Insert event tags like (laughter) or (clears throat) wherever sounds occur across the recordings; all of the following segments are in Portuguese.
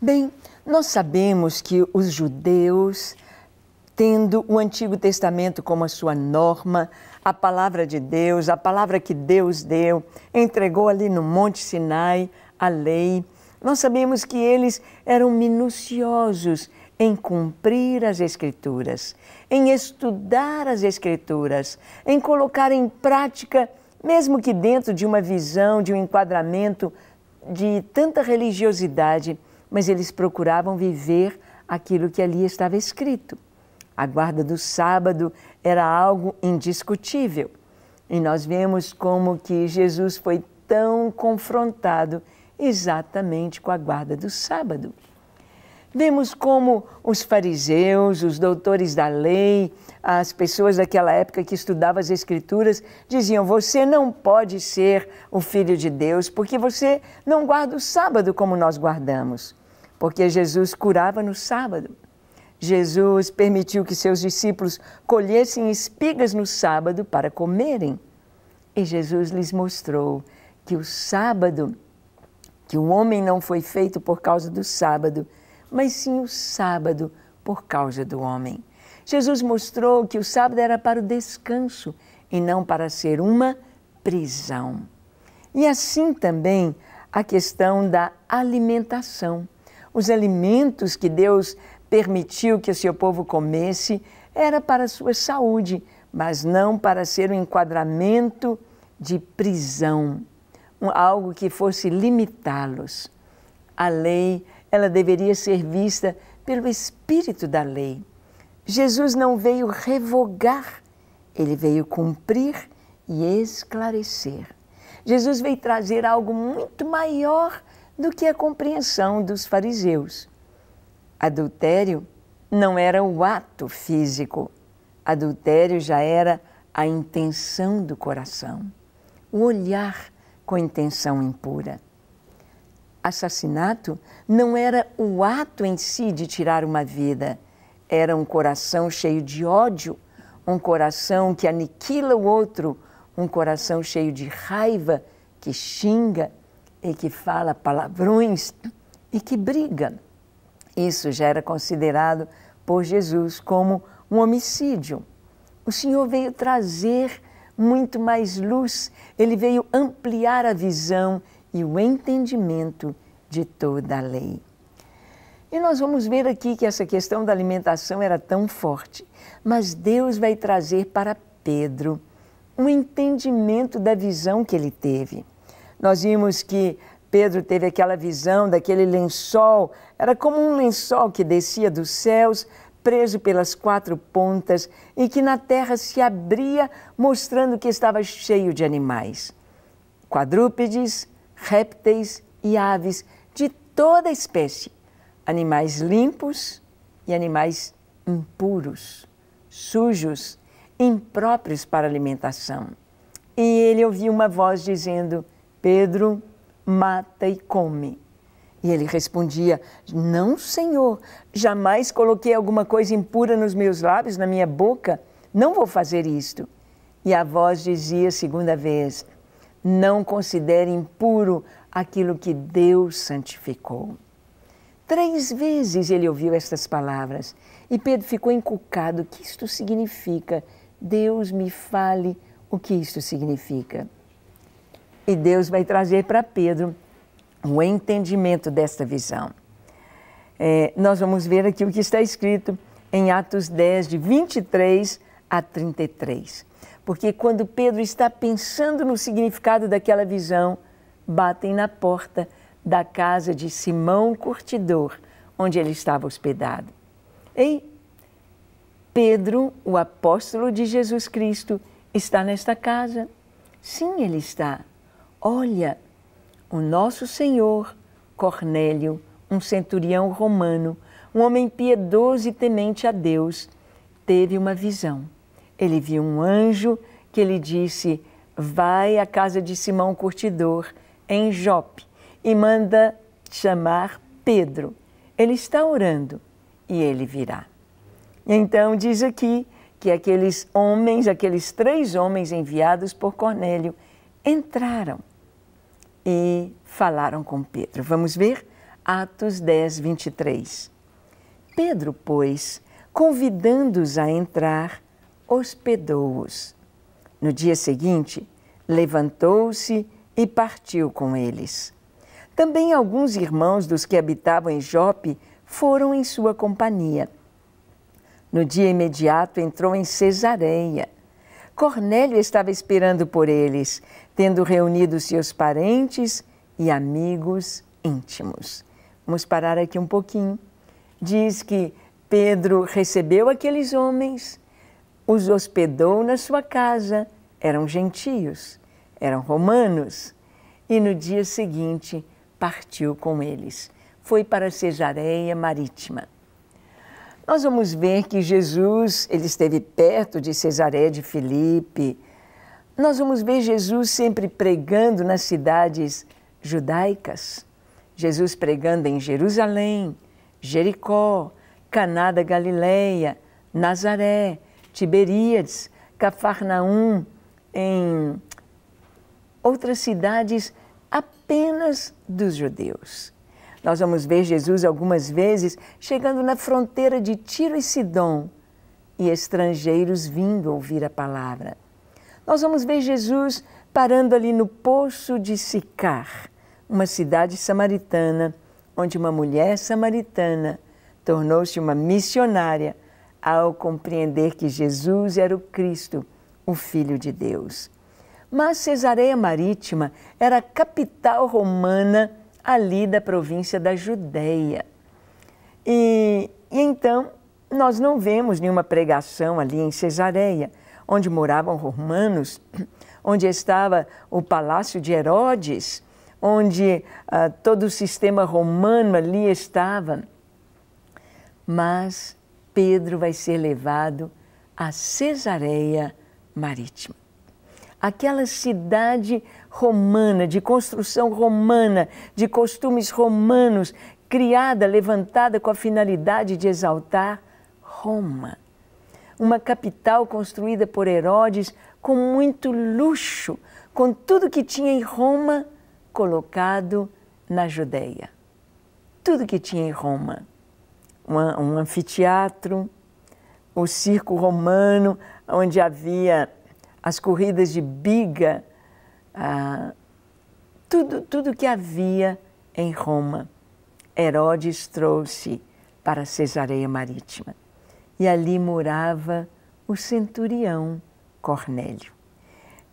Bem, nós sabemos que os judeus, tendo o Antigo Testamento como a sua norma, a palavra de Deus, a palavra que Deus deu, entregou ali no Monte Sinai a lei. Nós sabemos que eles eram minuciosos em cumprir as Escrituras, em estudar as Escrituras, em colocar em prática, mesmo que dentro de uma visão, de um enquadramento de tanta religiosidade mas eles procuravam viver aquilo que ali estava escrito. A guarda do sábado era algo indiscutível. E nós vemos como que Jesus foi tão confrontado exatamente com a guarda do sábado. Vemos como os fariseus, os doutores da lei, as pessoas daquela época que estudavam as Escrituras diziam: Você não pode ser o filho de Deus porque você não guarda o sábado como nós guardamos. Porque Jesus curava no sábado. Jesus permitiu que seus discípulos colhessem espigas no sábado para comerem. E Jesus lhes mostrou que o sábado, que o homem não foi feito por causa do sábado, mas sim o sábado por causa do homem. Jesus mostrou que o sábado era para o descanso e não para ser uma prisão. E assim também a questão da alimentação. Os alimentos que Deus permitiu que o seu povo comesse era para a sua saúde, mas não para ser um enquadramento de prisão, algo que fosse limitá-los. A lei ela deveria ser vista pelo espírito da lei. Jesus não veio revogar, ele veio cumprir e esclarecer. Jesus veio trazer algo muito maior do que a compreensão dos fariseus. Adultério não era o ato físico, adultério já era a intenção do coração, o olhar com intenção impura assassinato não era o ato em si de tirar uma vida, era um coração cheio de ódio, um coração que aniquila o outro, um coração cheio de raiva, que xinga e que fala palavrões e que briga. Isso já era considerado por Jesus como um homicídio. O Senhor veio trazer muito mais luz, ele veio ampliar a visão e o entendimento de toda a lei. E nós vamos ver aqui que essa questão da alimentação era tão forte, mas Deus vai trazer para Pedro um entendimento da visão que ele teve. Nós vimos que Pedro teve aquela visão daquele lençol, era como um lençol que descia dos céus, preso pelas quatro pontas e que na terra se abria, mostrando que estava cheio de animais. Quadrúpedes, répteis e aves de toda espécie, animais limpos e animais impuros, sujos, impróprios para alimentação. E ele ouviu uma voz dizendo: Pedro, mata e come. E ele respondia: Não, Senhor, jamais coloquei alguma coisa impura nos meus lábios, na minha boca, não vou fazer isto. E a voz dizia segunda vez: não considere impuro aquilo que Deus santificou. Três vezes ele ouviu estas palavras e Pedro ficou encucado. O que isto significa? Deus me fale o que isto significa. E Deus vai trazer para Pedro o entendimento desta visão. É, nós vamos ver aqui o que está escrito em Atos 10, de 23 a 33. Porque quando Pedro está pensando no significado daquela visão, batem na porta da casa de Simão Curtidor, onde ele estava hospedado. Ei, Pedro, o apóstolo de Jesus Cristo, está nesta casa. Sim, ele está. Olha, o nosso Senhor, Cornélio, um centurião romano, um homem piedoso e temente a Deus, teve uma visão ele viu um anjo que lhe disse: Vai à casa de Simão Curtidor, em Jope, e manda chamar Pedro. Ele está orando e ele virá. Então diz aqui que aqueles homens, aqueles três homens enviados por Cornélio, entraram e falaram com Pedro. Vamos ver? Atos 10, 23. Pedro, pois, convidando-os a entrar, hospedou-os. No dia seguinte, levantou-se e partiu com eles. Também alguns irmãos dos que habitavam em Jope foram em sua companhia. No dia imediato entrou em Cesareia. Cornélio estava esperando por eles, tendo reunido seus parentes e amigos íntimos. Vamos parar aqui um pouquinho. Diz que Pedro recebeu aqueles homens os hospedou na sua casa. Eram gentios, eram romanos. E no dia seguinte partiu com eles. Foi para Cesareia Marítima. Nós vamos ver que Jesus, ele esteve perto de Cesareia de Filipe. Nós vamos ver Jesus sempre pregando nas cidades judaicas. Jesus pregando em Jerusalém, Jericó, Caná da Galileia, Nazaré, Tiberíades, Cafarnaum, em outras cidades apenas dos judeus. Nós vamos ver Jesus algumas vezes chegando na fronteira de Tiro e Sidom e estrangeiros vindo ouvir a palavra. Nós vamos ver Jesus parando ali no poço de Sicar, uma cidade samaritana, onde uma mulher samaritana tornou-se uma missionária ao compreender que Jesus era o Cristo, o Filho de Deus. Mas Cesareia Marítima era a capital romana ali da província da Judéia. E, e então nós não vemos nenhuma pregação ali em Cesareia, onde moravam romanos, (clears throat) onde estava o palácio de Herodes, onde ah, todo o sistema romano ali estava. Mas Pedro vai ser levado a Cesareia Marítima. Aquela cidade romana, de construção romana, de costumes romanos, criada, levantada com a finalidade de exaltar Roma. Uma capital construída por Herodes com muito luxo, com tudo que tinha em Roma colocado na Judéia. Tudo que tinha em Roma uma, um anfiteatro, o circo romano, onde havia as corridas de biga, ah, tudo, tudo que havia em Roma. Herodes trouxe para Cesareia Marítima. E ali morava o centurião Cornélio.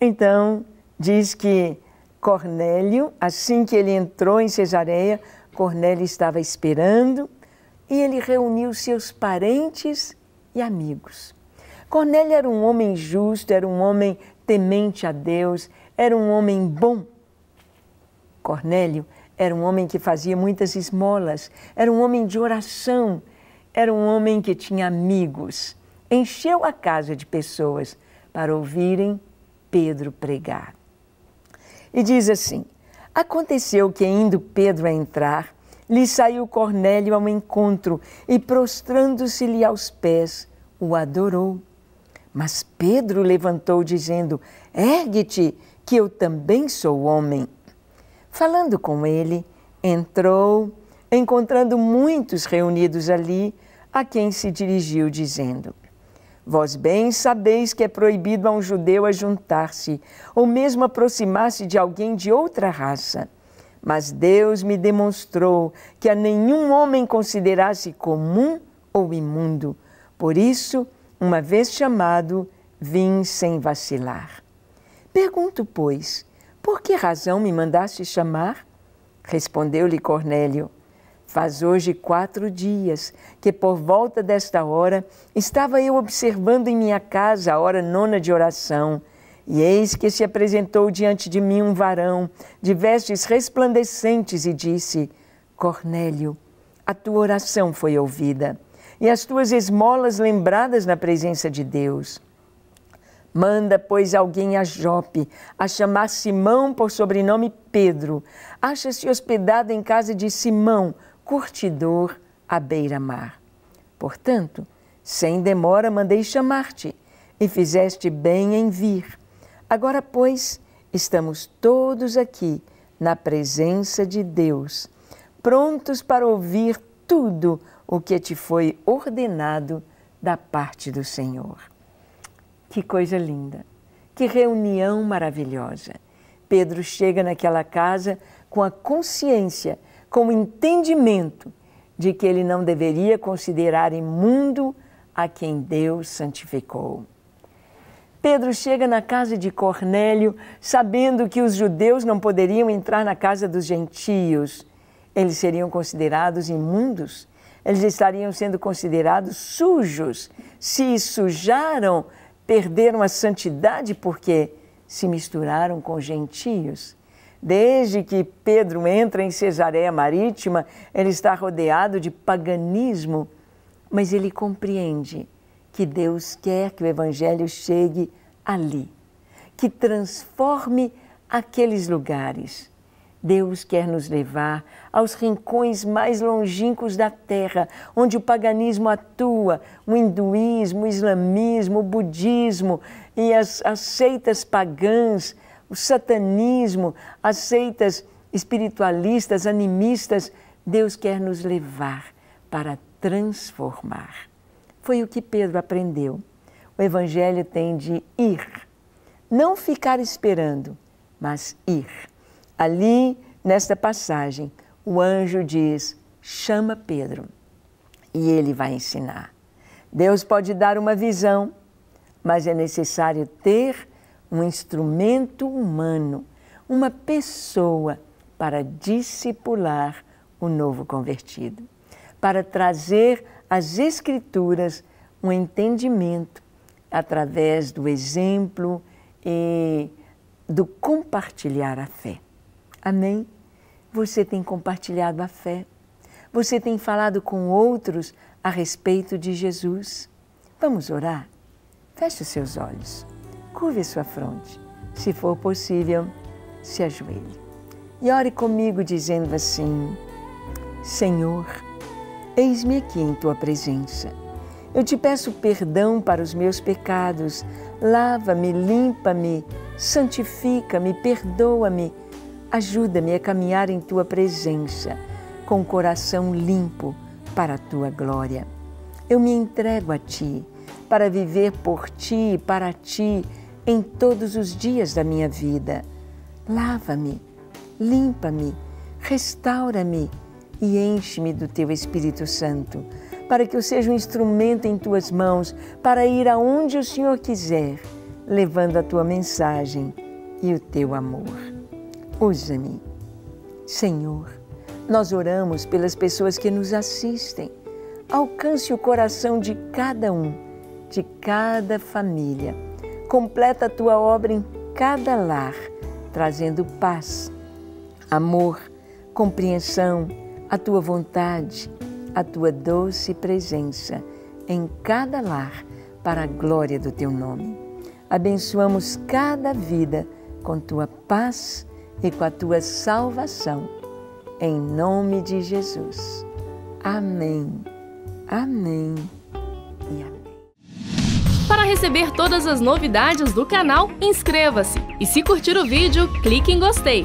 Então, diz que Cornélio, assim que ele entrou em Cesareia, Cornélio estava esperando e ele reuniu seus parentes e amigos. Cornélio era um homem justo, era um homem temente a Deus, era um homem bom. Cornélio era um homem que fazia muitas esmolas, era um homem de oração, era um homem que tinha amigos. Encheu a casa de pessoas para ouvirem Pedro pregar. E diz assim: Aconteceu que, indo Pedro a entrar, lhe saiu Cornélio ao encontro e, prostrando-se-lhe aos pés, o adorou. Mas Pedro levantou, dizendo: Ergue-te, que eu também sou homem. Falando com ele, entrou, encontrando muitos reunidos ali, a quem se dirigiu, dizendo: Vós bem sabeis que é proibido a um judeu ajuntar-se ou mesmo aproximar-se de alguém de outra raça. Mas Deus me demonstrou que a nenhum homem considerasse comum ou imundo. Por isso, uma vez chamado, vim sem vacilar. Pergunto, pois, por que razão me mandaste chamar? Respondeu-lhe Cornélio. Faz hoje quatro dias que, por volta desta hora, estava eu observando em minha casa a hora nona de oração e eis que se apresentou diante de mim um varão, de vestes resplandecentes, e disse: Cornélio, a tua oração foi ouvida, e as tuas esmolas lembradas na presença de Deus. Manda, pois, alguém a Jope, a chamar Simão por sobrenome Pedro. Acha-se hospedado em casa de Simão, curtidor à beira-mar. Portanto, sem demora mandei chamar-te, e fizeste bem em vir. Agora, pois, estamos todos aqui na presença de Deus, prontos para ouvir tudo o que te foi ordenado da parte do Senhor. Que coisa linda! Que reunião maravilhosa! Pedro chega naquela casa com a consciência, com o entendimento de que ele não deveria considerar imundo a quem Deus santificou. Pedro chega na casa de Cornélio, sabendo que os judeus não poderiam entrar na casa dos gentios. Eles seriam considerados imundos, eles estariam sendo considerados sujos. Se sujaram, perderam a santidade porque se misturaram com gentios. Desde que Pedro entra em Cesareia Marítima, ele está rodeado de paganismo, mas ele compreende que Deus quer que o Evangelho chegue ali, que transforme aqueles lugares. Deus quer nos levar aos rincões mais longínquos da terra, onde o paganismo atua, o hinduísmo, o islamismo, o budismo e as, as seitas pagãs, o satanismo, as seitas espiritualistas, animistas. Deus quer nos levar para transformar. Foi o que Pedro aprendeu. O Evangelho tem de ir, não ficar esperando, mas ir. Ali, nesta passagem, o anjo diz: chama Pedro e ele vai ensinar. Deus pode dar uma visão, mas é necessário ter um instrumento humano, uma pessoa para discipular o novo convertido, para trazer as Escrituras um entendimento através do exemplo e do compartilhar a fé. Amém? Você tem compartilhado a fé. Você tem falado com outros a respeito de Jesus. Vamos orar? Feche os seus olhos. Curve sua fronte. Se for possível, se ajoelhe. E ore comigo dizendo assim: Senhor, eis-me aqui em tua presença. Eu te peço perdão para os meus pecados, lava-me, limpa-me, santifica-me, perdoa-me, ajuda-me a caminhar em tua presença, com o coração limpo para a tua glória. Eu me entrego a ti, para viver por ti e para ti em todos os dias da minha vida. Lava-me, limpa-me, restaura-me e enche-me do teu Espírito Santo, para que eu seja um instrumento em tuas mãos para ir aonde o Senhor quiser, levando a tua mensagem e o teu amor. Usa-me. Senhor, nós oramos pelas pessoas que nos assistem. Alcance o coração de cada um, de cada família. Completa a tua obra em cada lar, trazendo paz, amor, compreensão, a tua vontade, a tua doce presença em cada lar para a glória do teu nome. Abençoamos cada vida com tua paz e com a tua salvação. Em nome de Jesus. Amém. Amém e amém. Para receber todas as novidades do canal, inscreva-se e se curtir o vídeo, clique em gostei.